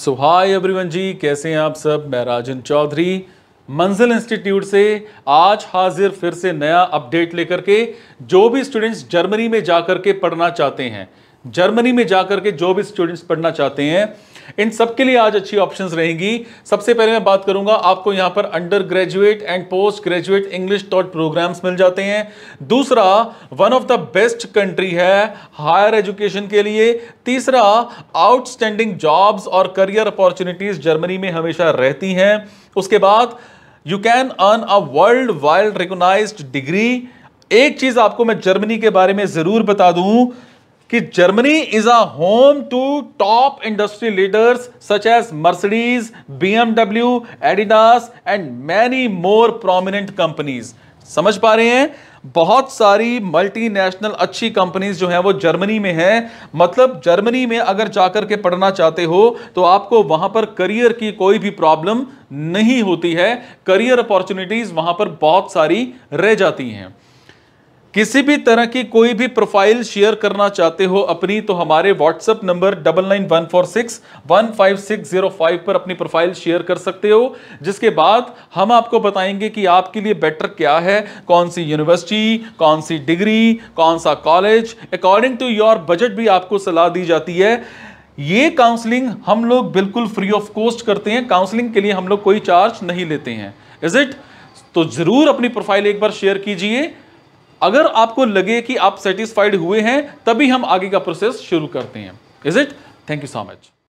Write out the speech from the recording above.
सो hi everyone जी कैसे हैं आप सब मैं राजन चौधरी मंजिल इंस्टीट्यूट से आज हाजिर फिर से नया अपडेट लेकर के जो भी स्टूडेंट्स जर्मनी में जाकर के पढ़ना चाहते हैं जर्मनी में जाकर के जो भी स्टूडेंट्स पढ़ना चाहते हैं इन सब के लिए आज अच्छी ऑप्शंस रहेंगी सबसे पहले मैं बात करूंगा आपको यहां पर under graduate and post graduate English taught programs मिल जाते हैं दूसरा one of the best country है हायर एजुकेशन के लिए तीसरा आउटस्टैंडिंग जॉब्स और करियर अपॉर्चुनिटीज जर्मनी में हमेशा रहती हैं उसके बाद you can earn a world wide recognize degree एक चीज आपको मैं जर्मनी के बारे में जरूर बता दूं कि Germany is a home to top industry leaders such as Mercedes BMW Adidas and many more prominent companies समझ पा रहे हैं बहुत सारी मल्टीनेशनल अच्छी कंपनीज जो हैं वो जर्मनी में हैं मतलब जर्मनी में अगर जाकर के पढ़ना चाहते हो तो आपको वहां पर करियर की कोई भी प्रॉब्लम नहीं होती है करियर अपॉर्चुनिटीज वहां पर बहुत सारी रह जाती हैं किसी भी तरह की कोई भी प्रोफाइल शेयर करना चाहते हो अपनी तो हमारे WhatsApp number double nine one four six one five six zero five पर अपनी प्रोफाइल शेयर कर सकते हो जिसके बाद हम आपको बताएंगे कि आपके लिए बेटर क्या है कौन सी यूनिवर्सिटी कौन सी डिग्री कौन सा college according to your budget भी आपको सलाह दी जाती है ये काउंसलिंग हम लोग बिल्कुल फ्री ऑफ कॉस्ट करते हैं काउंसलिंग के लिए हम लोग कोई चार्ज नहीं लेते हैं इज इट तो ज़रूर अपनी प्रोफाइल एक बार शेयर कीजिए अगर आपको लगे कि आप सेटिस्फाइड हुए हैं तभी हम आगे का प्रोसेस शुरू करते हैं is it thank you so much